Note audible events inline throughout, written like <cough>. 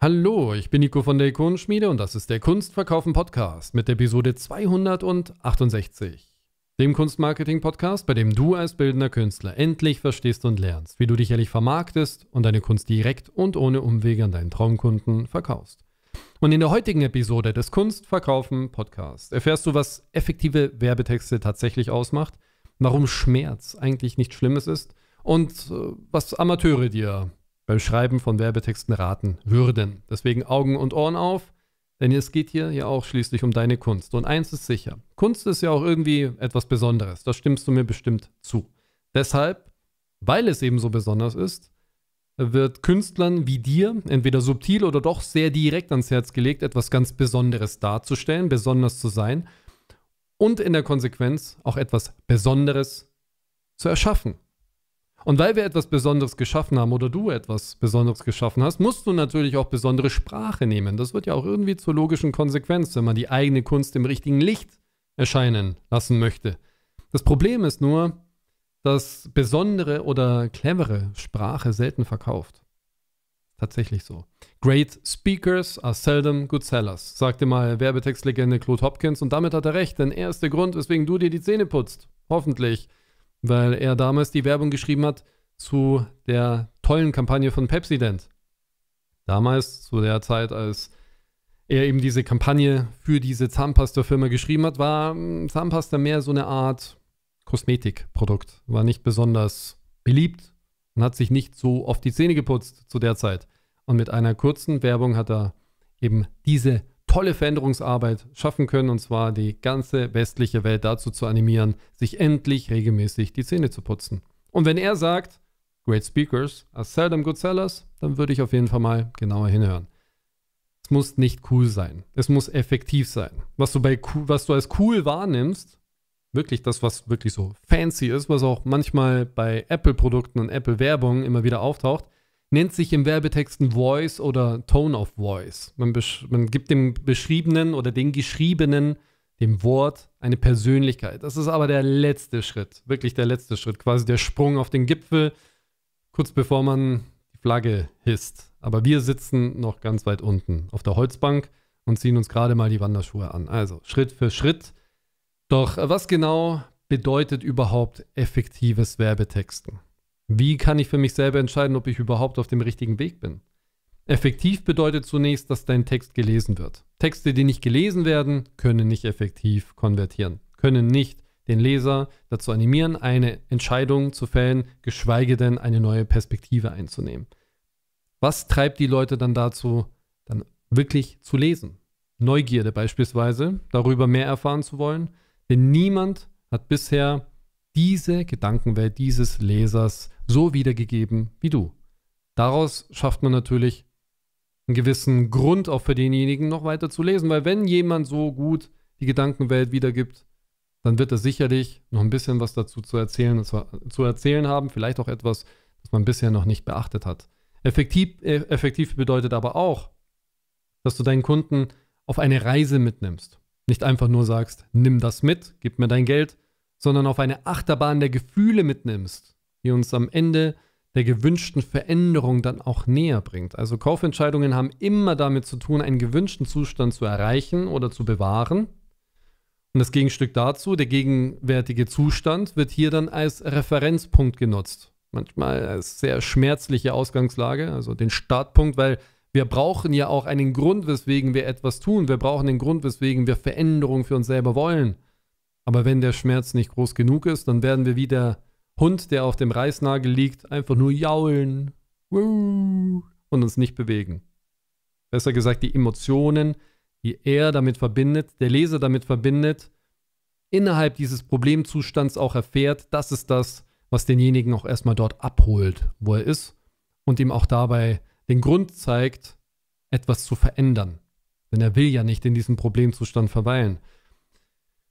Hallo, ich bin Nico von der Ikonenschmiede und das ist der Kunstverkaufen Podcast mit Episode 268, dem Kunstmarketing Podcast, bei dem du als bildender Künstler endlich verstehst und lernst, wie du dich ehrlich vermarktest und deine Kunst direkt und ohne Umwege an deinen Traumkunden verkaufst. Und in der heutigen Episode des Kunstverkaufen Podcasts erfährst du, was effektive Werbetexte tatsächlich ausmacht, warum Schmerz eigentlich nichts Schlimmes ist und äh, was Amateure dir beim Schreiben von Werbetexten raten würden. Deswegen Augen und Ohren auf, denn es geht hier ja auch schließlich um deine Kunst. Und eins ist sicher, Kunst ist ja auch irgendwie etwas Besonderes, das stimmst du mir bestimmt zu. Deshalb, weil es eben so besonders ist, wird Künstlern wie dir entweder subtil oder doch sehr direkt ans Herz gelegt, etwas ganz Besonderes darzustellen, besonders zu sein und in der Konsequenz auch etwas Besonderes zu erschaffen. Und weil wir etwas Besonderes geschaffen haben oder du etwas Besonderes geschaffen hast, musst du natürlich auch besondere Sprache nehmen. Das wird ja auch irgendwie zur logischen Konsequenz, wenn man die eigene Kunst im richtigen Licht erscheinen lassen möchte. Das Problem ist nur, dass besondere oder clevere Sprache selten verkauft. Tatsächlich so. Great speakers are seldom good sellers, sagte mal Werbetextlegende Claude Hopkins und damit hat er recht, denn er ist der Grund, weswegen du dir die Zähne putzt. Hoffentlich weil er damals die Werbung geschrieben hat zu der tollen Kampagne von Pepsident. Damals, zu der Zeit, als er eben diese Kampagne für diese Zahnpasta-Firma geschrieben hat, war hm, Zahnpasta mehr so eine Art Kosmetikprodukt. War nicht besonders beliebt und hat sich nicht so oft die Zähne geputzt zu der Zeit. Und mit einer kurzen Werbung hat er eben diese tolle Veränderungsarbeit schaffen können, und zwar die ganze westliche Welt dazu zu animieren, sich endlich regelmäßig die Zähne zu putzen. Und wenn er sagt, Great Speakers are seldom good sellers, dann würde ich auf jeden Fall mal genauer hinhören. Es muss nicht cool sein. Es muss effektiv sein. Was du, bei, was du als cool wahrnimmst, wirklich das, was wirklich so fancy ist, was auch manchmal bei Apple-Produkten und Apple-Werbung immer wieder auftaucht, nennt sich im Werbetexten Voice oder Tone of Voice. Man, man, gibt dem Beschriebenen oder dem Geschriebenen, dem Wort, eine Persönlichkeit. Das ist aber der letzte Schritt, wirklich der letzte Schritt, quasi der Sprung auf den Gipfel, kurz bevor man die Flagge hisst. Aber wir sitzen noch ganz weit unten auf der Holzbank und ziehen uns gerade mal die Wanderschuhe an. Also Schritt für Schritt. Doch was genau bedeutet überhaupt effektives Werbetexten? Wie kann ich für mich selber entscheiden, ob ich überhaupt auf dem richtigen Weg bin? Effektiv bedeutet zunächst, dass dein Text gelesen wird. Texte, die nicht gelesen werden, können nicht effektiv konvertieren, können nicht den Leser dazu animieren, eine Entscheidung zu fällen, geschweige denn eine neue Perspektive einzunehmen. Was treibt die Leute dann dazu, dann wirklich zu lesen? Neugierde beispielsweise, darüber mehr erfahren zu wollen, denn niemand hat bisher diese Gedankenwelt dieses Lesers so wiedergegeben wie du. Daraus schafft man natürlich einen gewissen Grund auch für denjenigen noch weiter zu lesen, weil wenn jemand so gut die Gedankenwelt wiedergibt, dann wird er sicherlich noch ein bisschen was dazu zu erzählen, zu erzählen haben, vielleicht auch etwas, das man bisher noch nicht beachtet hat. Effektiv, äh, effektiv bedeutet aber auch, dass du deinen Kunden auf eine Reise mitnimmst. Nicht einfach nur sagst, nimm das mit, gib mir dein Geld, sondern auf eine Achterbahn der Gefühle mitnimmst, die uns am Ende der gewünschten Veränderung dann auch näher bringt. Also Kaufentscheidungen haben immer damit zu tun, einen gewünschten Zustand zu erreichen oder zu bewahren. Und das Gegenstück dazu, der gegenwärtige Zustand, wird hier dann als Referenzpunkt genutzt. Manchmal als sehr schmerzliche Ausgangslage, also den Startpunkt, weil wir brauchen ja auch einen Grund, weswegen wir etwas tun. Wir brauchen den Grund, weswegen wir Veränderung für uns selber wollen. Aber wenn der Schmerz nicht groß genug ist, dann werden wir wie der Hund, der auf dem Reißnagel liegt, einfach nur jaulen und uns nicht bewegen. Besser gesagt, die Emotionen, die er damit verbindet, der Leser damit verbindet, innerhalb dieses Problemzustands auch erfährt, das ist das, was denjenigen auch erstmal dort abholt, wo er ist und ihm auch dabei den Grund zeigt, etwas zu verändern. Denn er will ja nicht in diesem Problemzustand verweilen.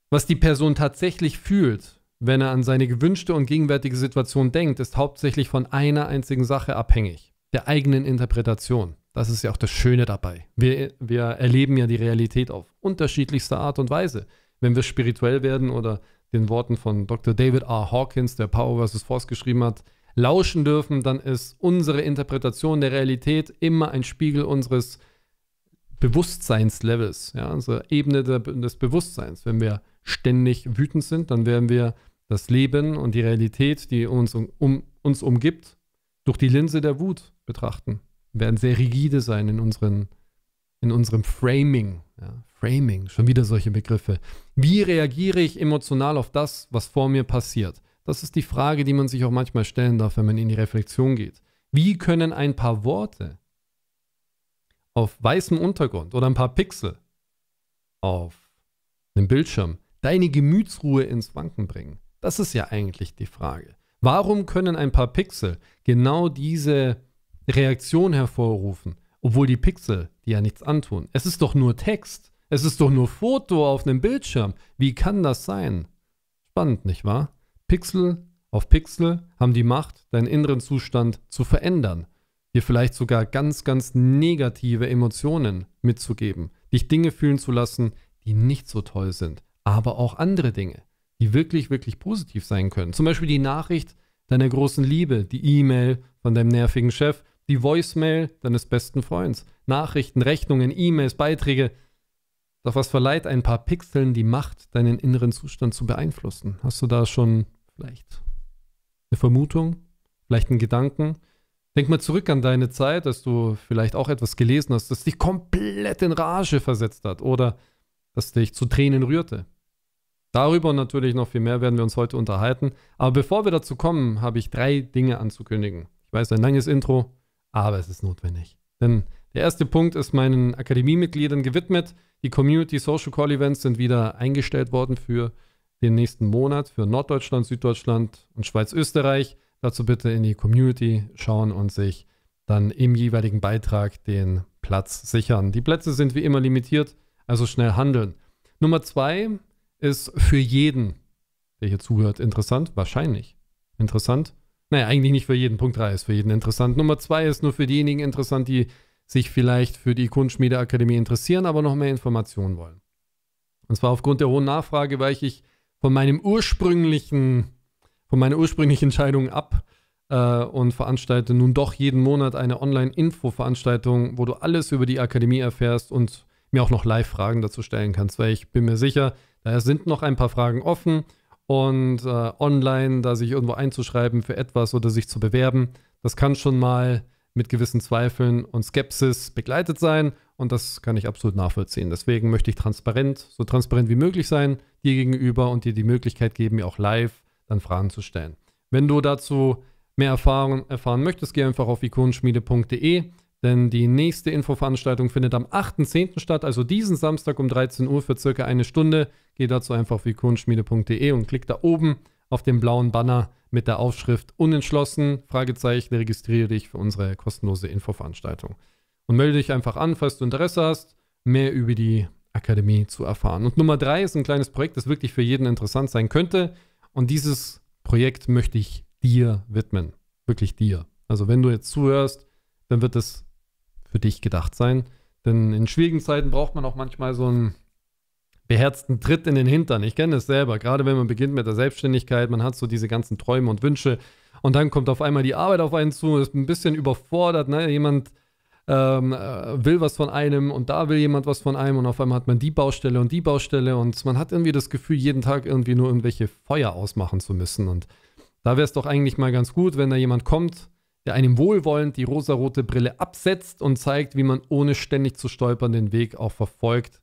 Was die Person tatsächlich fühlt, wenn er an seine gewünschte und gegenwärtige Situation denkt, ist hauptsächlich von einer einzigen Sache abhängig, der eigenen Interpretation. Das ist ja auch das Schöne dabei. Wir, wir erleben ja die Realität auf unterschiedlichste Art und Weise. Wenn wir spirituell werden oder den Worten von Dr. David R. Hawkins, der Power vs. Force geschrieben hat, lauschen dürfen, dann ist unsere Interpretation der Realität immer ein Spiegel unseres Bewusstseinslevels, ja, unsere also Ebene der, des Bewusstseins. Wenn wir ständig wütend sind, dann werden wir das Leben und die Realität, die uns, um, uns umgibt, durch die Linse der Wut betrachten. Wir werden sehr rigide sein in, unseren, in unserem Framing. Ja, Framing, schon wieder solche Begriffe. Wie reagiere ich emotional auf das, was vor mir passiert? Das ist die Frage, die man sich auch manchmal stellen darf, wenn man in die Reflexion geht. Wie können ein paar Worte auf weißem Untergrund oder ein paar Pixel auf einem Bildschirm deine Gemütsruhe ins Wanken bringen? Das ist ja eigentlich die Frage. Warum können ein paar Pixel genau diese Reaktion hervorrufen, obwohl die Pixel dir ja nichts antun? Es ist doch nur Text, es ist doch nur Foto auf einem Bildschirm. Wie kann das sein? Spannend, nicht wahr? Pixel auf Pixel haben die Macht, deinen inneren Zustand zu verändern dir vielleicht sogar ganz, ganz negative Emotionen mitzugeben, dich Dinge fühlen zu lassen, die nicht so toll sind, aber auch andere Dinge, die wirklich, wirklich positiv sein können. Zum Beispiel die Nachricht deiner großen Liebe, die E-Mail von deinem nervigen Chef, die Voicemail deines besten Freunds, Nachrichten, Rechnungen, E-Mails, Beiträge. Doch was verleiht ein paar Pixeln die Macht, deinen inneren Zustand zu beeinflussen? Hast du da schon vielleicht eine Vermutung, vielleicht einen Gedanken? Denk mal zurück an deine Zeit, als du vielleicht auch etwas gelesen hast, das dich komplett in Rage versetzt hat oder das dich zu Tränen rührte. Darüber und natürlich noch viel mehr werden wir uns heute unterhalten. Aber bevor wir dazu kommen, habe ich drei Dinge anzukündigen. Ich weiß, ein langes Intro, aber es ist notwendig. Denn der erste Punkt ist meinen Akademiemitgliedern gewidmet. Die Community Social Call Events sind wieder eingestellt worden für den nächsten Monat, für Norddeutschland, Süddeutschland und Schweiz-Österreich dazu bitte in die Community schauen und sich dann im jeweiligen Beitrag den Platz sichern. Die Plätze sind wie immer limitiert, also schnell handeln. Nummer zwei ist für jeden, der hier zuhört, interessant. Wahrscheinlich interessant. Naja, eigentlich nicht für jeden. Punkt 3 ist für jeden interessant. Nummer 2 ist nur für diejenigen interessant, die sich vielleicht für die Kunstschmiedeakademie interessieren, aber noch mehr Informationen wollen. Und zwar aufgrund der hohen Nachfrage weiche ich von meinem ursprünglichen von meiner ursprünglichen Entscheidung ab äh, und veranstalte nun doch jeden Monat eine Online-Info-Veranstaltung, wo du alles über die Akademie erfährst und mir auch noch Live-Fragen dazu stellen kannst, weil ich bin mir sicher, da sind noch ein paar Fragen offen und äh, online, da sich irgendwo einzuschreiben für etwas oder sich zu bewerben, das kann schon mal mit gewissen Zweifeln und Skepsis begleitet sein und das kann ich absolut nachvollziehen. Deswegen möchte ich transparent, so transparent wie möglich sein dir gegenüber und dir die Möglichkeit geben, mir auch live dann Fragen zu stellen. Wenn du dazu mehr Erfahrung erfahren möchtest, geh einfach auf ikonenschmiede.de, denn die nächste Infoveranstaltung findet am 8.10. statt, also diesen Samstag um 13 Uhr für circa eine Stunde. Geh dazu einfach auf ikonenschmiede.de und klick da oben auf den blauen Banner mit der Aufschrift Unentschlossen, Fragezeichen, registriere dich für unsere kostenlose Infoveranstaltung. Und melde dich einfach an, falls du Interesse hast, mehr über die Akademie zu erfahren. Und Nummer drei ist ein kleines Projekt, das wirklich für jeden interessant sein könnte. Und dieses Projekt möchte ich dir widmen. Wirklich dir. Also wenn du jetzt zuhörst, dann wird es für dich gedacht sein. Denn in schwierigen Zeiten braucht man auch manchmal so einen beherzten Tritt in den Hintern. Ich kenne es selber. Gerade wenn man beginnt mit der Selbstständigkeit, man hat so diese ganzen Träume und Wünsche. Und dann kommt auf einmal die Arbeit auf einen zu, ist ein bisschen überfordert. Ne? Jemand ähm, äh, will was von einem und da will jemand was von einem und auf einmal hat man die Baustelle und die Baustelle und man hat irgendwie das Gefühl, jeden Tag irgendwie nur irgendwelche Feuer ausmachen zu müssen. Und da wäre es doch eigentlich mal ganz gut, wenn da jemand kommt, der einem wohlwollend die rosarote Brille absetzt und zeigt, wie man ohne ständig zu stolpern den Weg auch verfolgt,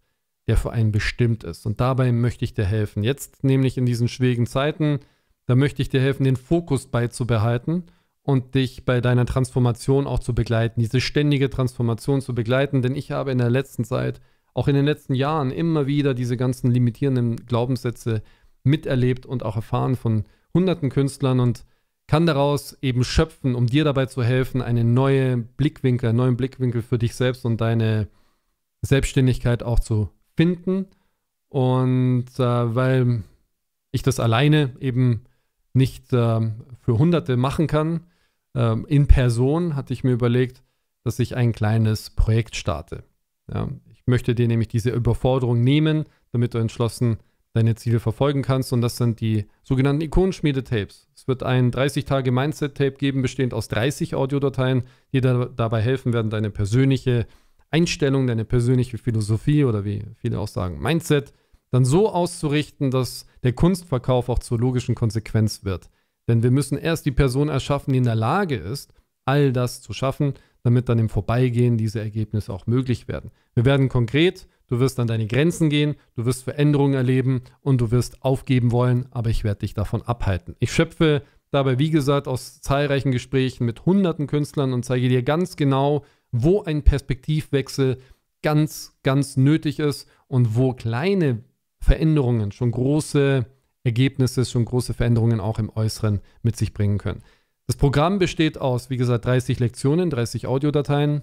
der für einen bestimmt ist. Und dabei möchte ich dir helfen. Jetzt nämlich in diesen schwierigen Zeiten, da möchte ich dir helfen, den Fokus beizubehalten und dich bei deiner Transformation auch zu begleiten, diese ständige Transformation zu begleiten, denn ich habe in der letzten Zeit, auch in den letzten Jahren, immer wieder diese ganzen limitierenden Glaubenssätze miterlebt und auch erfahren von hunderten Künstlern und kann daraus eben schöpfen, um dir dabei zu helfen, einen neuen Blickwinkel, einen neuen Blickwinkel für dich selbst und deine Selbstständigkeit auch zu finden. Und äh, weil ich das alleine eben nicht äh, für Hunderte machen kann, ähm, in Person hatte ich mir überlegt, dass ich ein kleines Projekt starte. Ja, ich möchte dir nämlich diese Überforderung nehmen, damit du entschlossen deine Ziele verfolgen kannst. Und das sind die sogenannten Ikonenschmiede-Tapes. Es wird ein 30-Tage-Mindset-Tape geben, bestehend aus 30 Audiodateien, die da, dabei helfen werden, deine persönliche Einstellung, deine persönliche Philosophie oder wie viele auch sagen, Mindset, dann so auszurichten, dass der Kunstverkauf auch zur logischen Konsequenz wird. Denn wir müssen erst die Person erschaffen, die in der Lage ist, all das zu schaffen, damit dann im Vorbeigehen diese Ergebnisse auch möglich werden. Wir werden konkret, du wirst an deine Grenzen gehen, du wirst Veränderungen erleben und du wirst aufgeben wollen, aber ich werde dich davon abhalten. Ich schöpfe dabei, wie gesagt, aus zahlreichen Gesprächen mit hunderten Künstlern und zeige dir ganz genau, wo ein Perspektivwechsel ganz, ganz nötig ist und wo kleine Veränderungen schon große Ergebnisse, schon große Veränderungen auch im Äußeren mit sich bringen können. Das Programm besteht aus, wie gesagt, 30 Lektionen, 30 Audiodateien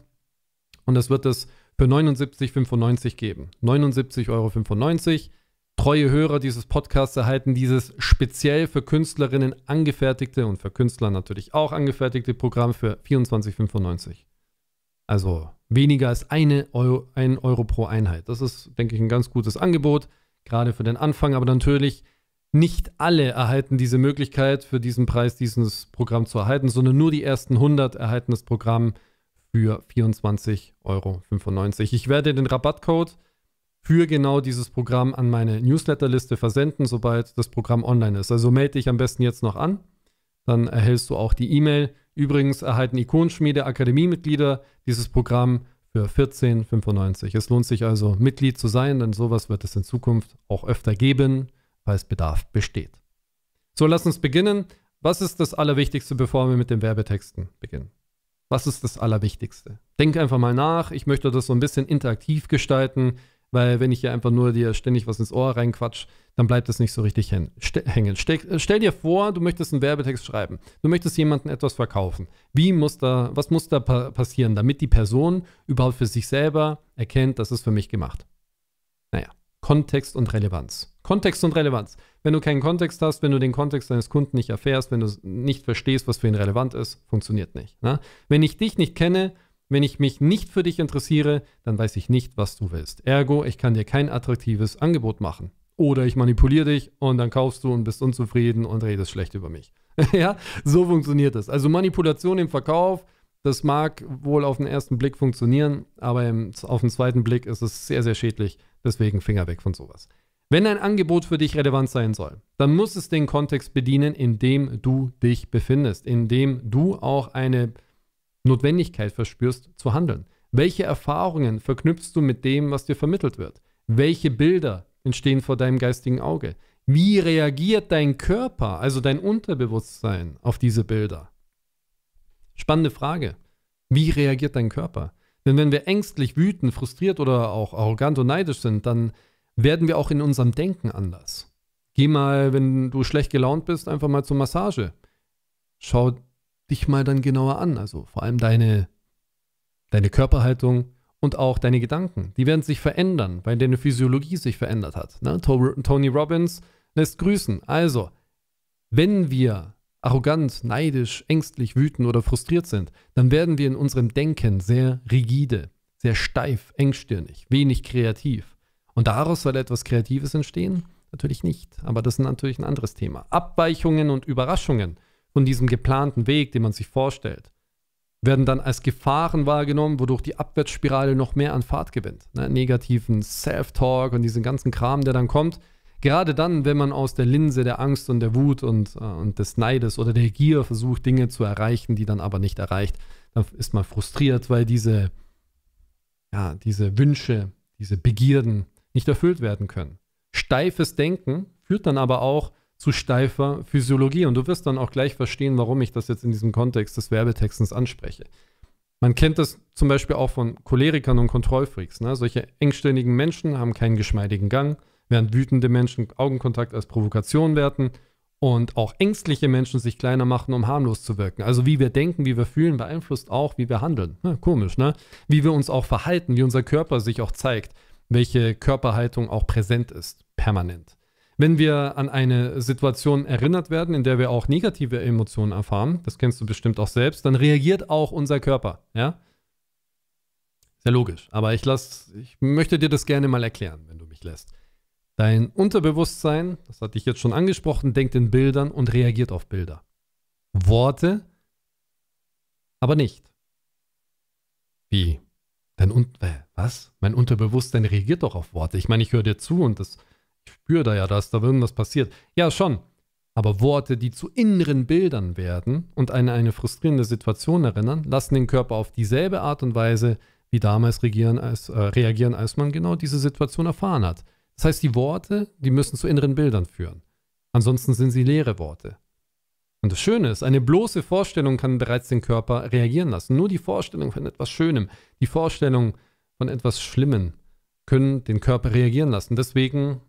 und das wird es für 79,95 geben. 79,95 Euro. Treue Hörer dieses Podcasts erhalten dieses speziell für Künstlerinnen angefertigte und für Künstler natürlich auch angefertigte Programm für 24,95. Also weniger als eine Euro, ein Euro pro Einheit. Das ist, denke ich, ein ganz gutes Angebot, gerade für den Anfang, aber natürlich nicht alle erhalten diese Möglichkeit, für diesen Preis dieses Programm zu erhalten, sondern nur die ersten 100 erhalten das Programm für 24,95 Euro. Ich werde den Rabattcode für genau dieses Programm an meine Newsletterliste versenden, sobald das Programm online ist. Also melde dich am besten jetzt noch an, dann erhältst du auch die E-Mail. Übrigens erhalten Ikonschmiede mitglieder dieses Programm für 14,95. Es lohnt sich also, Mitglied zu sein, denn sowas wird es in Zukunft auch öfter geben falls Bedarf besteht. So, lass uns beginnen. Was ist das Allerwichtigste, bevor wir mit den Werbetexten beginnen? Was ist das Allerwichtigste? Denk einfach mal nach. Ich möchte das so ein bisschen interaktiv gestalten, weil wenn ich hier einfach nur dir ständig was ins Ohr reinquatsch, dann bleibt das nicht so richtig hängen. stell dir vor, du möchtest einen Werbetext schreiben. Du möchtest jemandem etwas verkaufen. Wie muss da, was muss da passieren, damit die Person überhaupt für sich selber erkennt, das ist für mich gemacht? Naja, Kontext und Relevanz. Kontext und Relevanz. Wenn du keinen Kontext hast, wenn du den Kontext deines Kunden nicht erfährst, wenn du nicht verstehst, was für ihn relevant ist, funktioniert nicht. Ne? Wenn ich dich nicht kenne, wenn ich mich nicht für dich interessiere, dann weiß ich nicht, was du willst. Ergo, ich kann dir kein attraktives Angebot machen. Oder ich manipuliere dich und dann kaufst du und bist unzufrieden und redest schlecht über mich. <laughs> ja, so funktioniert das. Also Manipulation im Verkauf, das mag wohl auf den ersten Blick funktionieren, aber im, auf den zweiten Blick ist es sehr, sehr schädlich Deswegen Finger weg von sowas. Wenn ein Angebot für dich relevant sein soll, dann muss es den Kontext bedienen, in dem du dich befindest, in dem du auch eine Notwendigkeit verspürst zu handeln. Welche Erfahrungen verknüpfst du mit dem, was dir vermittelt wird? Welche Bilder entstehen vor deinem geistigen Auge? Wie reagiert dein Körper, also dein Unterbewusstsein, auf diese Bilder? Spannende Frage. Wie reagiert dein Körper? Denn wenn wir ängstlich, wütend, frustriert oder auch arrogant und neidisch sind, dann werden wir auch in unserem Denken anders. Geh mal, wenn du schlecht gelaunt bist, einfach mal zur Massage. Schau dich mal dann genauer an, also vor allem deine, deine Körperhaltung und auch deine Gedanken. Die werden sich verändern, weil deine Physiologie sich verändert hat. Ne? Tony Robbins lässt grüßen. Also, wenn wir arrogant, neidisch, ängstlich, wütend oder frustriert sind, dann werden wir in unserem Denken sehr rigide, sehr steif, engstirnig, wenig kreativ. Und daraus soll etwas Kreatives entstehen? Natürlich nicht, aber das ist natürlich ein anderes Thema. Abweichungen und Überraschungen von diesem geplanten Weg, den man sich vorstellt, werden dann als Gefahren wahrgenommen, wodurch die Abwärtsspirale noch mehr an Fahrt gewinnt. Ne? Negativen Self-Talk und diesen ganzen Kram, der dann kommt, Gerade dann, wenn man aus der Linse der Angst und der Wut und, äh, und des Neides oder der Gier versucht, Dinge zu erreichen, die dann aber nicht erreicht, dann ist man frustriert, weil diese, ja, diese Wünsche, diese Begierden nicht erfüllt werden können. Steifes Denken führt dann aber auch zu steifer Physiologie. Und du wirst dann auch gleich verstehen, warum ich das jetzt in diesem Kontext des Werbetextens anspreche. Man kennt das zum Beispiel auch von Cholerikern und Kontrollfreaks. Ne? Solche engständigen Menschen haben keinen geschmeidigen Gang, während wütende Menschen Augenkontakt als Provokation werten und auch ängstliche Menschen sich kleiner machen, um harmlos zu wirken. Also wie wir denken, wie wir fühlen, beeinflusst auch, wie wir handeln. Na, ne, komisch, ne? Wie wir uns auch verhalten, wie unser Körper sich auch zeigt, welche Körperhaltung auch präsent ist, permanent. Wenn wir an eine Situation erinnert werden, in der wir auch negative Emotionen erfahren, das kennst du bestimmt auch selbst, dann reagiert auch unser Körper, ja? Sehr logisch. Aber ich lass, ich möchte dir das gerne mal erklären, wenn du mich lässt. Dein Unterbewusstsein, das hatte ich jetzt schon angesprochen, denkt in Bildern und reagiert auf Bilder. Worte, aber nicht. Wie? Dein Un äh, was? Mein Unterbewusstsein reagiert doch auf Worte. Ich meine, ich höre dir zu und das, ich spüre da ja, dass da irgendwas passiert. Ja, schon. Aber Worte, die zu inneren Bildern werden und eine, eine frustrierende Situation erinnern, lassen den Körper auf dieselbe Art und Weise wie damals reagieren als, äh, reagieren, als man genau diese Situation erfahren hat. Das heißt, die Worte, die müssen zu inneren Bildern führen. Ansonsten sind sie leere Worte. Und das Schöne ist, eine bloße Vorstellung kann bereits den Körper reagieren lassen. Nur die Vorstellung von etwas Schönem, die Vorstellung von etwas Schlimmem können den Körper reagieren lassen. Deswegen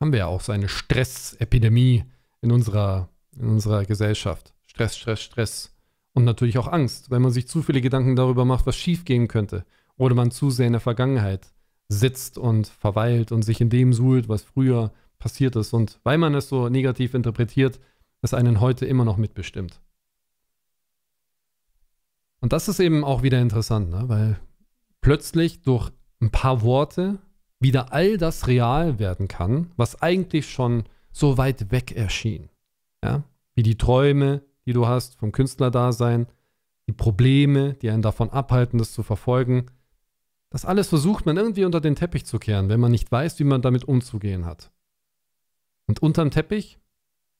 haben wir ja auch so eine Stressepidemie in unserer, in unserer Gesellschaft. Stress, Stress, Stress. Und natürlich auch Angst, weil man sich zu viele Gedanken darüber macht, was schiefgehen könnte. Oder man zu sehr in der Vergangenheit sitzt und verweilt und sich in dem suhlt, was früher passiert ist. Und weil man es so negativ interpretiert, es einen heute immer noch mitbestimmt. Und das ist eben auch wieder interessant, ne? weil plötzlich durch ein paar Worte wieder all das real werden kann, was eigentlich schon so weit weg erschien. Ja? Wie die Träume, die du hast vom Künstlerdasein, die Probleme, die einen davon abhalten, das zu verfolgen, das alles versucht man irgendwie unter den Teppich zu kehren, wenn man nicht weiß, wie man damit umzugehen hat. Und unterm Teppich,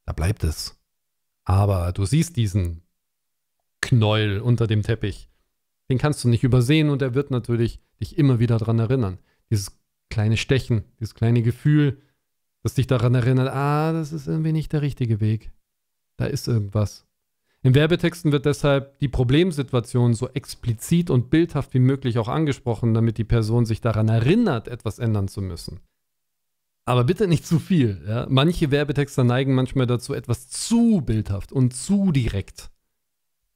da bleibt es. Aber du siehst diesen Knäuel unter dem Teppich. Den kannst du nicht übersehen und er wird natürlich dich immer wieder daran erinnern. Dieses kleine Stechen, dieses kleine Gefühl, das dich daran erinnert, ah, das ist irgendwie nicht der richtige Weg. Da ist irgendwas. In Werbetexten wird deshalb die Problemsituation so explizit und bildhaft wie möglich auch angesprochen, damit die Person sich daran erinnert, etwas ändern zu müssen. Aber bitte nicht zu viel. Ja? Manche Werbetexter neigen manchmal dazu, etwas zu bildhaft und zu direkt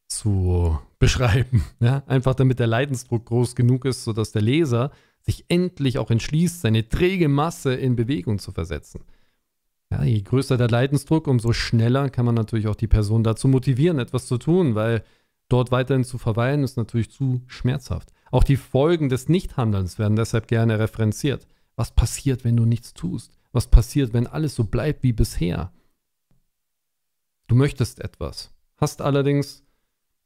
zu beschreiben. Ja? Einfach damit der Leidensdruck groß genug ist, sodass der Leser sich endlich auch entschließt, seine träge Masse in Bewegung zu versetzen. Ja, je größer der Leidensdruck, umso schneller kann man natürlich auch die Person dazu motivieren, etwas zu tun, weil dort weiterhin zu verweilen ist natürlich zu schmerzhaft. Auch die Folgen des Nichthandelns werden deshalb gerne referenziert. Was passiert, wenn du nichts tust? Was passiert, wenn alles so bleibt wie bisher? Du möchtest etwas, hast allerdings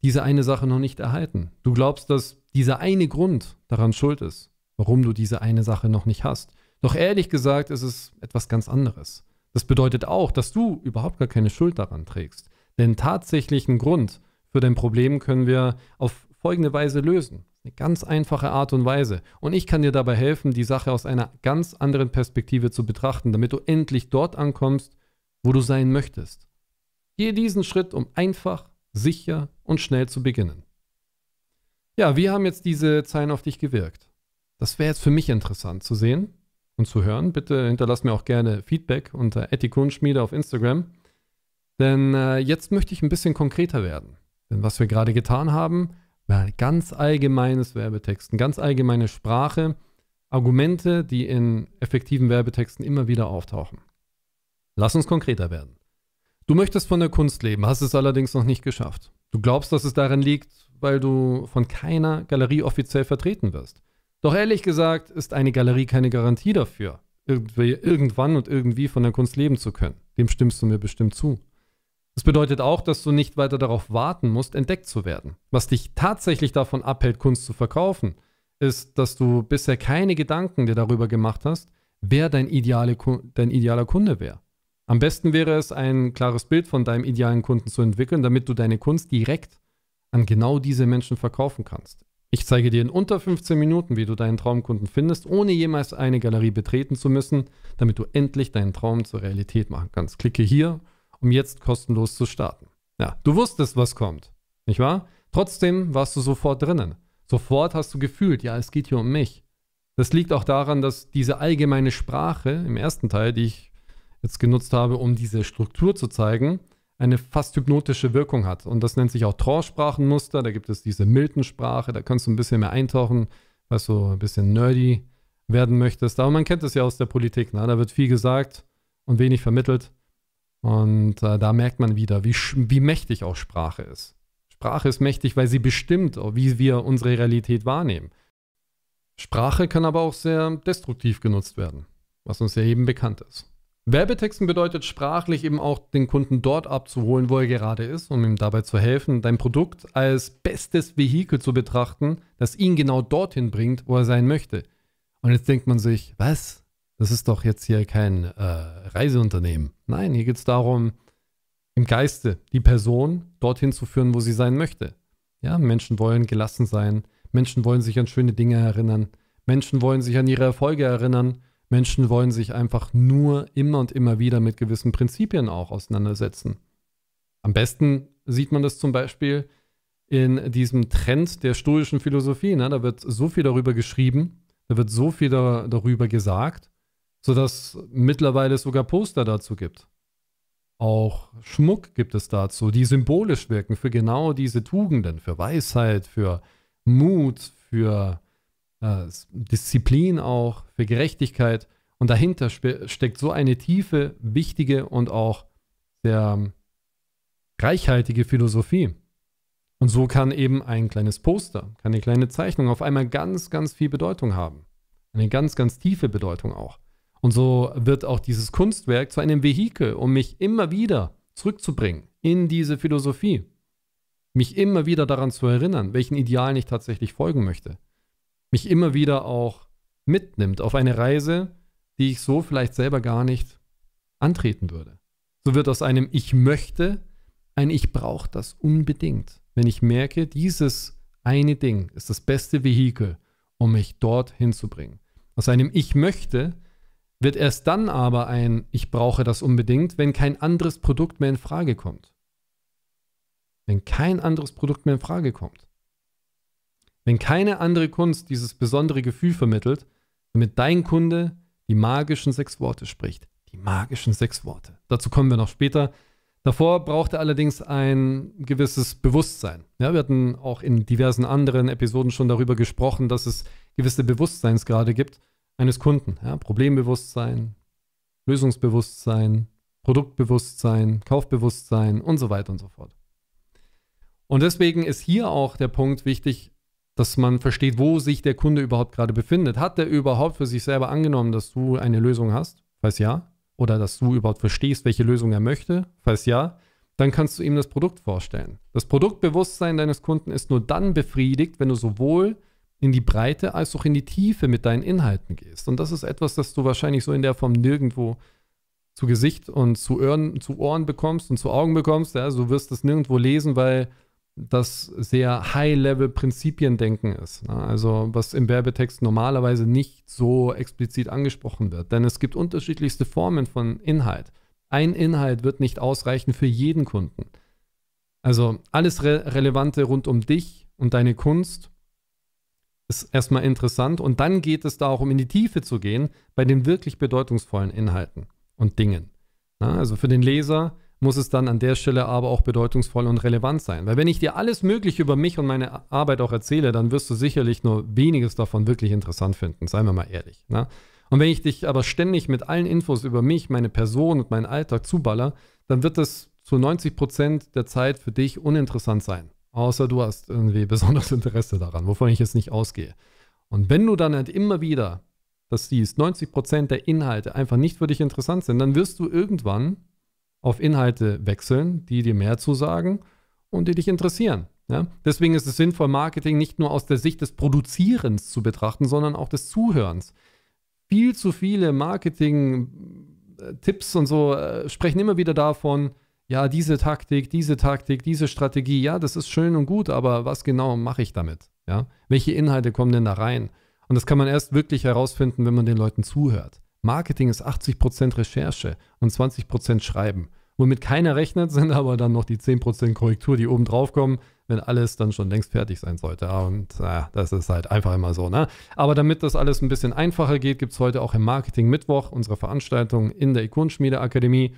diese eine Sache noch nicht erhalten. Du glaubst, dass dieser eine Grund daran schuld ist, warum du diese eine Sache noch nicht hast. Doch ehrlich gesagt ist es etwas ganz anderes. Das bedeutet auch, dass du überhaupt gar keine Schuld daran trägst. Den tatsächlichen Grund für dein Problem können wir auf folgende Weise lösen. Eine ganz einfache Art und Weise. Und ich kann dir dabei helfen, die Sache aus einer ganz anderen Perspektive zu betrachten, damit du endlich dort ankommst, wo du sein möchtest. Gehe diesen Schritt, um einfach, sicher und schnell zu beginnen. Ja, wie haben jetzt diese Zeilen auf dich gewirkt? Das wäre jetzt für mich interessant zu sehen, und zu hören. Bitte hinterlasst mir auch gerne Feedback unter etikunschmiede auf Instagram. Denn äh, jetzt möchte ich ein bisschen konkreter werden. Denn was wir gerade getan haben, war ganz allgemeines Werbetexten, ganz allgemeine Sprache, Argumente, die in effektiven Werbetexten immer wieder auftauchen. Lass uns konkreter werden. Du möchtest von der Kunst leben, hast es allerdings noch nicht geschafft. Du glaubst, dass es darin liegt, weil du von keiner Galerie offiziell vertreten wirst. Doch ehrlich gesagt ist eine Galerie keine Garantie dafür, irgendwann und irgendwie von der Kunst leben zu können. Dem stimmst du mir bestimmt zu. Das bedeutet auch, dass du nicht weiter darauf warten musst, entdeckt zu werden. Was dich tatsächlich davon abhält, Kunst zu verkaufen, ist, dass du bisher keine Gedanken dir darüber gemacht hast, wer dein, ideale, dein idealer Kunde wäre. Am besten wäre es, ein klares Bild von deinem idealen Kunden zu entwickeln, damit du deine Kunst direkt an genau diese Menschen verkaufen kannst. Ich zeige dir in unter 15 Minuten, wie du deinen Traumkunden findest, ohne jemals eine Galerie betreten zu müssen, damit du endlich deinen Traum zur Realität machen kannst. Klicke hier, um jetzt kostenlos zu starten. Ja, du wusstest, was kommt, nicht wahr? Trotzdem warst du sofort drinnen. Sofort hast du gefühlt, ja, es geht hier um mich. Das liegt auch daran, dass diese allgemeine Sprache im ersten Teil, die ich jetzt genutzt habe, um diese Struktur zu zeigen, eine fast hypnotische Wirkung hat. Und das nennt sich auch Trance-Sprachenmuster. Da gibt es diese Milton-Sprache, da kannst du ein bisschen mehr eintauchen, was du ein bisschen nerdy werden möchtest. Aber man kennt es ja aus der Politik, ne? da wird viel gesagt und wenig vermittelt. Und äh, da merkt man wieder, wie, wie mächtig auch Sprache ist. Sprache ist mächtig, weil sie bestimmt, wie wir unsere Realität wahrnehmen. Sprache kann aber auch sehr destruktiv genutzt werden, was uns ja eben bekannt ist. Werbetexten bedeutet sprachlich eben auch den Kunden dort abzuholen, wo er gerade ist, um ihm dabei zu helfen, dein Produkt als bestes Vehikel zu betrachten, das ihn genau dorthin bringt, wo er sein möchte. Und jetzt denkt man sich, was? Das ist doch jetzt hier kein äh, Reiseunternehmen. Nein, hier geht es darum, im Geiste die Person dorthin zu führen, wo sie sein möchte. Ja, Menschen wollen gelassen sein, Menschen wollen sich an schöne Dinge erinnern, Menschen wollen sich an ihre Erfolge erinnern Menschen wollen sich einfach nur immer und immer wieder mit gewissen Prinzipien auch auseinandersetzen. Am besten sieht man das zum Beispiel in diesem Trend der stoischen Philosophie. Ne? Da wird so viel darüber geschrieben, da wird so viel da, darüber gesagt, sodass mittlerweile sogar Poster dazu gibt. Auch Schmuck gibt es dazu, die symbolisch wirken für genau diese Tugenden, für Weisheit, für Mut, für äh, Disziplin auch, für Gerechtigkeit. Und dahinter steckt so eine tiefe, wichtige und auch sehr ähm, reichhaltige Philosophie. Und so kann eben ein kleines Poster, kann eine kleine Zeichnung auf einmal ganz, ganz viel Bedeutung haben. Eine ganz, ganz tiefe Bedeutung auch. Und so wird auch dieses Kunstwerk zu einem Vehikel, um mich immer wieder zurückzubringen in diese Philosophie. Mich immer wieder daran zu erinnern, welchen Idealen ich tatsächlich folgen möchte mich immer wieder auch mitnimmt auf eine Reise, die ich so vielleicht selber gar nicht antreten würde. So wird aus einem Ich möchte ein Ich brauche das unbedingt. Wenn ich merke, dieses eine Ding ist das beste Vehikel, um mich dorthin zu bringen. Aus einem Ich möchte wird erst dann aber ein Ich brauche das unbedingt, wenn kein anderes Produkt mehr in Frage kommt. Wenn kein anderes Produkt mehr in Frage kommt. Wenn keine andere Kunst dieses besondere Gefühl vermittelt, damit dein Kunde die magischen sechs Worte spricht. Die magischen sechs Worte. Dazu kommen wir noch später. Davor braucht er allerdings ein gewisses Bewusstsein. Ja, wir hatten auch in diversen anderen Episoden schon darüber gesprochen, dass es gewisse Bewusstseinsgrade gibt eines Kunden. Ja, Problembewusstsein, Lösungsbewusstsein, Produktbewusstsein, Kaufbewusstsein und so weiter und so fort. Und deswegen ist hier auch der Punkt wichtig, dass man versteht, wo sich der Kunde überhaupt gerade befindet. Hat er überhaupt für sich selber angenommen, dass du eine Lösung hast? Falls ja. Oder dass du überhaupt verstehst, welche Lösung er möchte? Falls ja. Dann kannst du ihm das Produkt vorstellen. Das Produktbewusstsein deines Kunden ist nur dann befriedigt, wenn du sowohl in die Breite als auch in die Tiefe mit deinen Inhalten gehst. Und das ist etwas, das du wahrscheinlich so in der Form nirgendwo zu Gesicht und zu Ohren, zu Ohren bekommst und zu Augen bekommst. Ja, also du wirst es nirgendwo lesen, weil das sehr High-Level-Prinzipiendenken ist. Ne? Also was im Werbetext normalerweise nicht so explizit angesprochen wird. Denn es gibt unterschiedlichste Formen von Inhalt. Ein Inhalt wird nicht ausreichen für jeden Kunden. Also alles Re Relevante rund um dich und deine Kunst ist erstmal interessant. Und dann geht es da auch um in die Tiefe zu gehen bei den wirklich bedeutungsvollen Inhalten und Dingen. Ne? Also für den Leser muss es dann an der Stelle aber auch bedeutungsvoll und relevant sein. Weil wenn ich dir alles Mögliche über mich und meine Arbeit auch erzähle, dann wirst du sicherlich nur weniges davon wirklich interessant finden, seien wir mal ehrlich. Ne? Und wenn ich dich aber ständig mit allen Infos über mich, meine Person und meinen Alltag zuballer, dann wird das zu 90 Prozent der Zeit für dich uninteressant sein. Außer du hast irgendwie <laughs> besonders Interesse daran, wovon ich jetzt nicht ausgehe. Und wenn du dann halt immer wieder das siehst, 90 Prozent der Inhalte einfach nicht für dich interessant sind, dann wirst du irgendwann auf Inhalte wechseln, die dir mehr zusagen und die dich interessieren. Ja? Deswegen ist es sinnvoll, Marketing nicht nur aus der Sicht des Produzierens zu betrachten, sondern auch des Zuhörens. Viel zu viele Marketing-Tipps äh, und so äh, sprechen immer wieder davon, ja, diese Taktik, diese Taktik, diese Strategie, ja, das ist schön und gut, aber was genau mache ich damit? Ja? Welche Inhalte kommen denn da rein? Und das kann man erst wirklich herausfinden, wenn man den Leuten zuhört. Marketing ist 80% Recherche und 20% Schreiben. Womit keiner rechnet, <laughs> sind aber dann noch die 10% Korrektur, die oben drauf kommen, wenn alles dann schon längst fertig sein sollte. Ah, und ja, das ist halt einfach immer so. Ne? Aber damit das alles ein bisschen einfacher geht, gibt es heute auch im Marketing Mittwoch unsere Veranstaltung in der Ikonschmiede Akademie.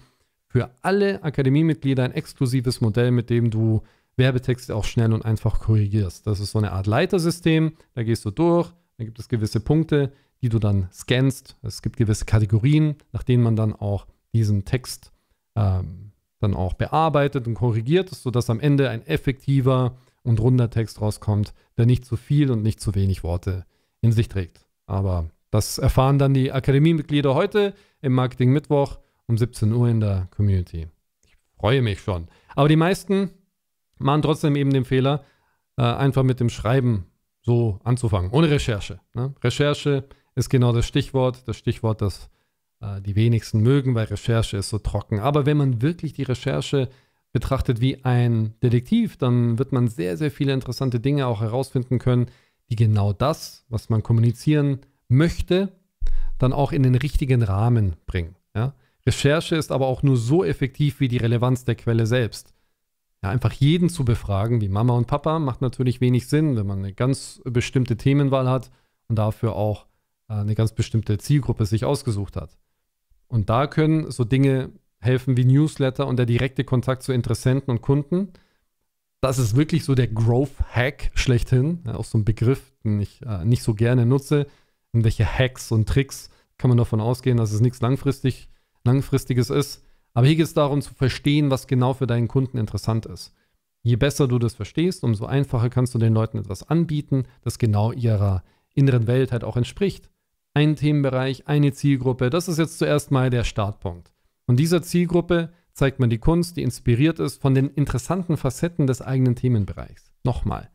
Für alle Akademiemitglieder ein exklusives Modell, mit dem du Werbetexte auch schnell und einfach korrigierst. Das ist so eine Art Leitersystem. Da gehst du durch, da gibt es gewisse Punkte, die du dann scannst. Es gibt gewisse Kategorien, nach denen man dann auch diesen Text ähm, dann auch bearbeitet und korrigiert, sodass am Ende ein effektiver und runder Text rauskommt, der nicht zu viel und nicht zu wenig Worte in sich trägt. Aber das erfahren dann die Akademiemitglieder heute im Marketing Mittwoch um 17 Uhr in der Community. Ich freue mich schon. Aber die meisten machen trotzdem eben den Fehler, äh, einfach mit dem Schreiben so anzufangen, ohne Recherche. Ne? Recherche ist genau das Stichwort. Das Stichwort, das äh, die wenigsten mögen, weil Recherche ist so trocken. Aber wenn man wirklich die Recherche betrachtet wie ein Detektiv, dann wird man sehr, sehr viele interessante Dinge auch herausfinden können, die genau das, was man kommunizieren möchte, dann auch in den richtigen Rahmen bringen. Ja? Recherche ist aber auch nur so effektiv wie die Relevanz der Quelle selbst. Ja, einfach jeden zu befragen, wie Mama und Papa, macht natürlich wenig Sinn, wenn man eine ganz bestimmte Themenwahl hat und dafür auch äh, eine ganz bestimmte Zielgruppe sich ausgesucht hat. Und da können so Dinge helfen wie Newsletter und der direkte Kontakt zu Interessenten und Kunden. Das ist wirklich so der Growth-Hack schlechthin, ja, auch so ein Begriff, den ich äh, nicht so gerne nutze. Und welche Hacks und Tricks kann man davon ausgehen, dass es nichts langfristig, Langfristiges ist. Aber hier geht es darum zu verstehen, was genau für deinen Kunden interessant ist. Je besser du das verstehst, umso einfacher kannst du den Leuten etwas anbieten, das genau ihrer inneren Welt halt auch entspricht ein Themenbereich, eine Zielgruppe. Das ist jetzt zuerst mal der Startpunkt. Und dieser Zielgruppe zeigt man die Kunst, die inspiriert ist von den interessanten Facetten des eigenen Themenbereichs. Nochmal,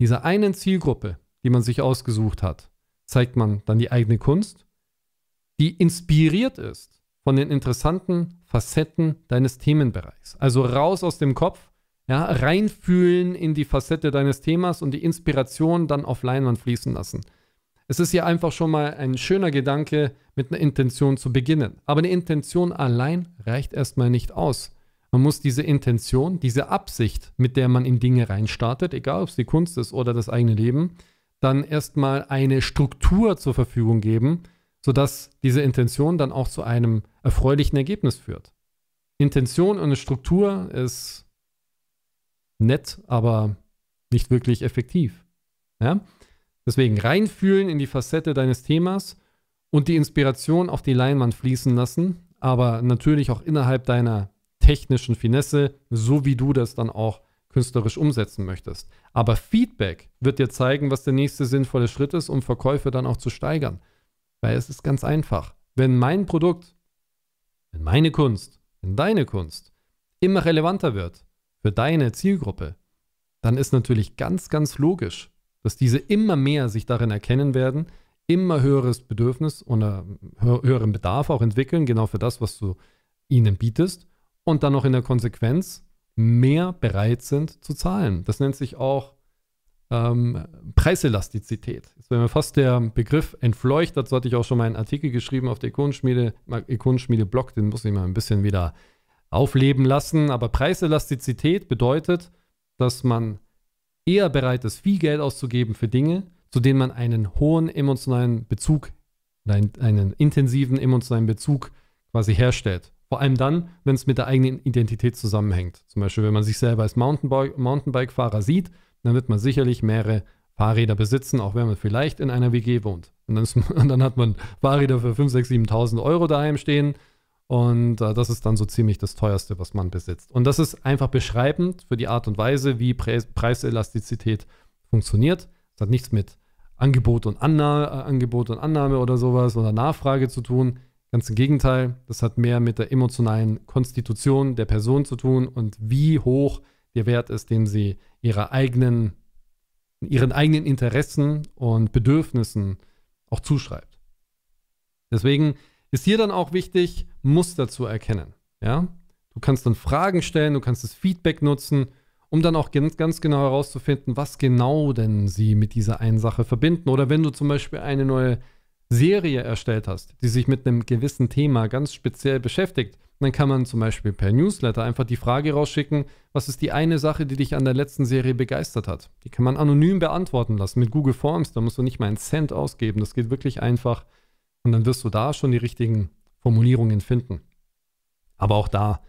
dieser einen Zielgruppe, die man sich ausgesucht hat, zeigt man dann die eigene Kunst, die inspiriert ist von den interessanten Facetten deines Themenbereichs. Also raus aus dem Kopf, ja, reinfühlen in die Facette deines Themas und die Inspiration dann auf Leinwand fließen lassen. Es ist ja einfach schon mal ein schöner Gedanke, mit einer Intention zu beginnen. Aber eine Intention allein reicht erstmal nicht aus. Man muss diese Intention, diese Absicht, mit der man in Dinge reinstartet, egal ob es die Kunst ist oder das eigene Leben, dann erstmal eine Struktur zur Verfügung geben, sodass diese Intention dann auch zu einem erfreulichen Ergebnis führt. Intention und eine Struktur ist nett, aber nicht wirklich effektiv. Ja? Deswegen reinfühlen in die Facette deines Themas und die Inspiration auf die Leinwand fließen lassen, aber natürlich auch innerhalb deiner technischen Finesse, so wie du das dann auch künstlerisch umsetzen möchtest. Aber Feedback wird dir zeigen, was der nächste sinnvolle Schritt ist, um Verkäufe dann auch zu steigern. Weil es ist ganz einfach. Wenn mein Produkt, wenn meine Kunst, wenn deine Kunst immer relevanter wird für deine Zielgruppe, dann ist natürlich ganz, ganz logisch, dass diese immer mehr sich darin erkennen werden, immer höheres Bedürfnis und äh, höheren Bedarf auch entwickeln, genau für das, was du ihnen bietest und dann auch in der Konsequenz mehr bereit sind zu zahlen. Das nennt sich auch ähm, Preiselastizität. Das wäre mir fast der Begriff entfleucht, dazu hatte ich auch schon mal einen Artikel geschrieben auf der Ikonenschmiede, äh, Ikonenschmiede-Blog, den muss ich mal ein bisschen wieder aufleben lassen. Aber Preiselastizität bedeutet, dass man eher bereit ist, viel Geld auszugeben für Dinge, zu denen man einen hohen emotionalen Bezug, einen, einen intensiven emotionalen Bezug quasi herstellt. Vor allem dann, wenn es mit der eigenen Identität zusammenhängt. Zum Beispiel, wenn man sich selber als Mountainbike-Fahrer sieht, dann wird man sicherlich mehrere Fahrräder besitzen, auch wenn man vielleicht in einer WG wohnt. Und dann, ist, und <laughs> dann hat man Fahrräder für 5.000, 6.000, 7.000 Euro daheim stehen und äh, das ist dann so ziemlich das teuerste, was man besitzt. Und das ist einfach beschreibend für die Art und Weise, wie Pre Preiselastizität funktioniert. Es hat nichts mit Angebot und, Anna äh, Angebot und Annahme oder sowas oder Nachfrage zu tun. Ganz im Gegenteil, das hat mehr mit der emotionalen Konstitution der Person zu tun und wie hoch der Wert ist, den sie ihrer eigenen, ihren eigenen Interessen und Bedürfnissen auch zuschreibt. Deswegen ist hier dann auch wichtig, Muster zu erkennen. Ja? Du kannst dann Fragen stellen, du kannst das Feedback nutzen, um dann auch ganz, ganz genau herauszufinden, was genau denn sie mit dieser einen Sache verbinden. Oder wenn du zum Beispiel eine neue Serie erstellt hast, die sich mit einem gewissen Thema ganz speziell beschäftigt, dann kann man zum Beispiel per Newsletter einfach die Frage rausschicken, was ist die eine Sache, die dich an der letzten Serie begeistert hat. Die kann man anonym beantworten lassen mit Google Forms, da musst du nicht mal einen Cent ausgeben, das geht wirklich einfach. Und dann wirst du da schon die richtigen Formulierungen finden. Aber auch da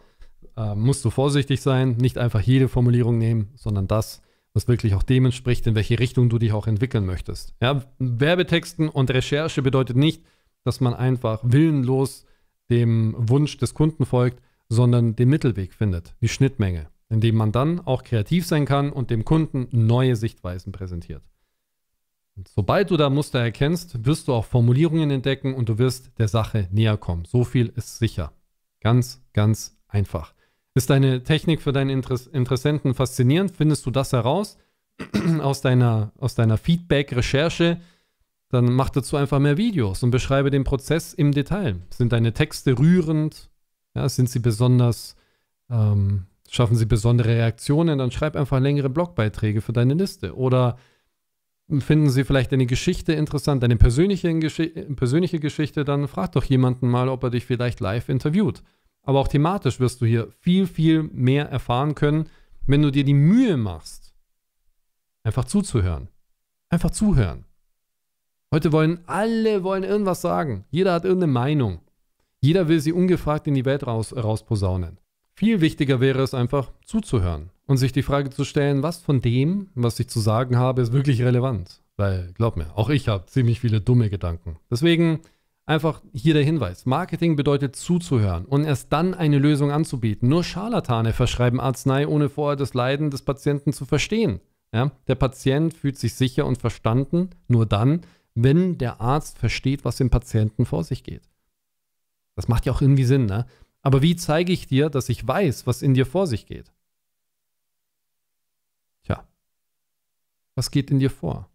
äh, musst du vorsichtig sein, nicht einfach jede Formulierung nehmen, sondern das, was wirklich auch dem entspricht, in welche Richtung du dich auch entwickeln möchtest. Ja, Werbetexten und Recherche bedeutet nicht, dass man einfach willenlos dem Wunsch des Kunden folgt, sondern den Mittelweg findet, die Schnittmenge, indem man dann auch kreativ sein kann und dem Kunden neue Sichtweisen präsentiert. Sobald du da Muster erkennst, wirst du auch Formulierungen entdecken und du wirst der Sache näher kommen. So viel ist sicher. Ganz, ganz einfach. Ist deine Technik für deinen Interess Interessenten faszinierend? Findest du das heraus <clears throat> aus deiner, aus deiner Feedback-Recherche? Dann mach dazu einfach mehr Videos und beschreibe den Prozess im Detail. Sind deine Texte rührend? Ja, sind sie besonders, ähm, schaffen sie besondere Reaktionen? Dann schreib einfach längere Blogbeiträge für deine Liste. Oder finden sie vielleicht deine Geschichte interessant, deine persönliche, Gesch persönliche Geschichte, dann frag doch jemanden mal, ob er dich vielleicht live interviewt. Aber auch thematisch wirst du hier viel, viel mehr erfahren können, wenn du dir die Mühe machst, einfach zuzuhören. Einfach zuhören. Heute wollen alle wollen irgendwas sagen. Jeder hat irgendeine Meinung. Jeder will sie ungefragt in die Welt raus, rausposaunen. Viel wichtiger wäre es einfach zuzuhören und sich die Frage zu stellen, was von dem, was ich zu sagen habe, ist wirklich relevant. Weil, glaub mir, auch ich habe ziemlich viele dumme Gedanken. Deswegen einfach hier der Hinweis. Marketing bedeutet zuzuhören und erst dann eine Lösung anzubieten. Nur Scharlatane verschreiben Arznei, ohne vorher das Leiden des Patienten zu verstehen. Ja? Der Patient fühlt sich sicher und verstanden nur dann, wenn der Arzt versteht, was dem Patienten vor sich geht. Das macht ja auch irgendwie Sinn, ne? Aber wie zeige ich dir, dass ich weiß, was in dir vor sich geht? Was geht in dir vor?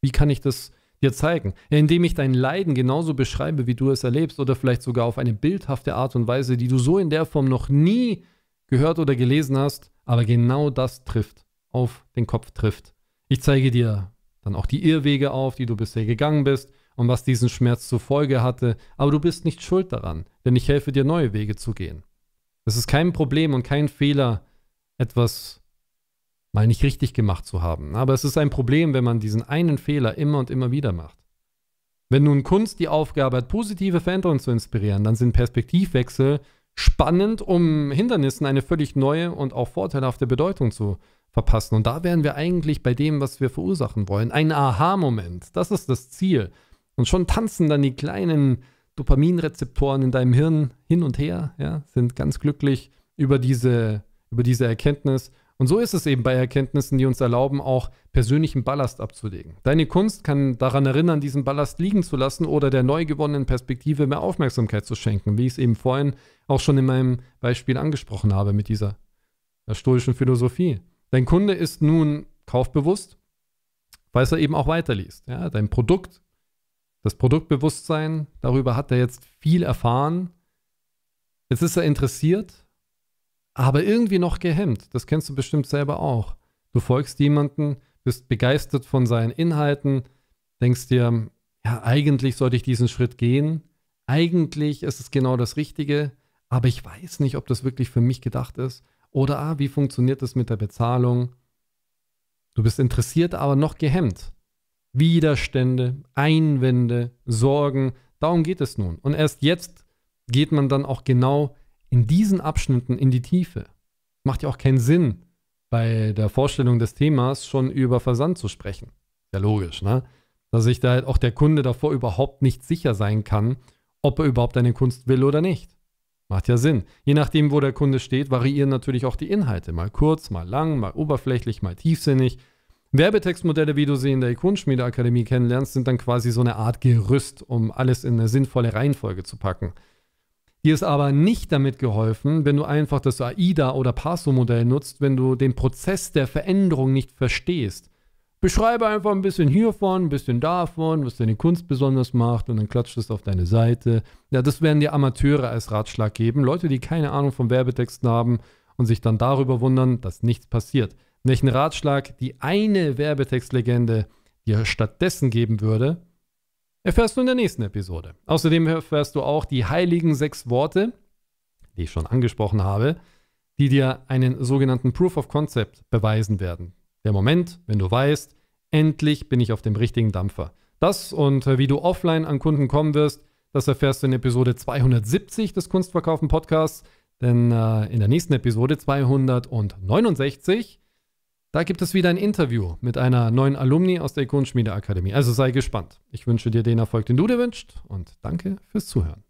Wie kann ich das dir zeigen? Indem ich dein Leiden genauso beschreibe, wie du es erlebst, oder vielleicht sogar auf eine bildhafte Art und Weise, die du so in der Form noch nie gehört oder gelesen hast, aber genau das trifft, auf den Kopf trifft. Ich zeige dir dann auch die Irrwege auf, die du bisher gegangen bist und was diesen Schmerz zur Folge hatte, aber du bist nicht schuld daran, denn ich helfe dir, neue Wege zu gehen. Es ist kein Problem und kein Fehler, etwas zu mal nicht richtig gemacht zu haben. Aber es ist ein Problem, wenn man diesen einen Fehler immer und immer wieder macht. Wenn nun Kunst die Aufgabe hat, positive Veränderungen zu inspirieren, dann sind Perspektivwechsel spannend, um Hindernissen eine völlig neue und auch vorteilhafte Bedeutung zu verpassen. Und da wären wir eigentlich bei dem, was wir verursachen wollen. Ein Aha-Moment, das ist das Ziel. Und schon tanzen dann die kleinen Dopaminrezeptoren in deinem Hirn hin und her, ja, sind ganz glücklich über diese, über diese Erkenntnis und so ist es eben bei Erkenntnissen, die uns erlauben, auch persönlichen Ballast abzulegen. Deine Kunst kann daran erinnern, diesen Ballast liegen zu lassen oder der neu gewonnenen Perspektive mehr Aufmerksamkeit zu schenken, wie ich es eben vorhin auch schon in meinem Beispiel angesprochen habe mit dieser äh, stoischen Philosophie. Dein Kunde ist nun kaufbewusst, weil er eben auch weiterliest. Ja, dein Produkt, das Produktbewusstsein, darüber hat er jetzt viel erfahren. Jetzt ist er interessiert aber irgendwie noch gehemmt. Das kennst du bestimmt selber auch. Du folgst jemanden, bist begeistert von seinen Inhalten, denkst dir, ja, eigentlich sollte ich diesen Schritt gehen. Eigentlich ist es genau das Richtige, aber ich weiß nicht, ob das wirklich für mich gedacht ist. Oder ah, wie funktioniert das mit der Bezahlung? Du bist interessiert, aber noch gehemmt. Widerstände, Einwände, Sorgen, darum geht es nun. Und erst jetzt geht man dann auch genau in diesen Abschnitten in die Tiefe. Macht ja auch keinen Sinn, bei der Vorstellung des Themas schon über Versand zu sprechen. Ja, logisch, ne? Dass sich da halt auch der Kunde davor überhaupt nicht sicher sein kann, ob er überhaupt eine Kunst will oder nicht. Macht ja Sinn. Je nachdem, wo der Kunde steht, variieren natürlich auch die Inhalte. Mal kurz, mal lang, mal oberflächlich, mal tiefsinnig. Werbetextmodelle, wie du sie in der Ikonenschmiedeakademie kennenlernst, sind dann quasi so eine Art Gerüst, um alles in eine sinnvolle Reihenfolge zu packen. Dir ist aber nicht damit geholfen, wenn du einfach das AIDA oder Paso-Modell nutzt, wenn du den Prozess der Veränderung nicht verstehst. Beschreibe einfach ein bisschen hiervon, ein bisschen davon, was deine Kunst besonders macht und dann klatscht es auf deine Seite. Ja, das werden dir Amateure als Ratschlag geben. Leute, die keine Ahnung von Werbetexten haben und sich dann darüber wundern, dass nichts passiert. Welchen Ratschlag die eine Werbetextlegende dir stattdessen geben würde, Erfährst du in der nächsten Episode. Außerdem erfährst du auch die heiligen sechs Worte, die ich schon angesprochen habe, die dir einen sogenannten Proof of Concept beweisen werden. Der Moment, wenn du weißt, endlich bin ich auf dem richtigen Dampfer. Das und wie du offline an Kunden kommen wirst, das erfährst du in Episode 270 des Kunstverkaufen Podcasts. Denn äh, in der nächsten Episode 269 da gibt es wieder ein Interview mit einer neuen Alumni aus der Kunstschmiedeakademie. Also sei gespannt. Ich wünsche dir den Erfolg, den du dir wünschst und danke fürs Zuhören.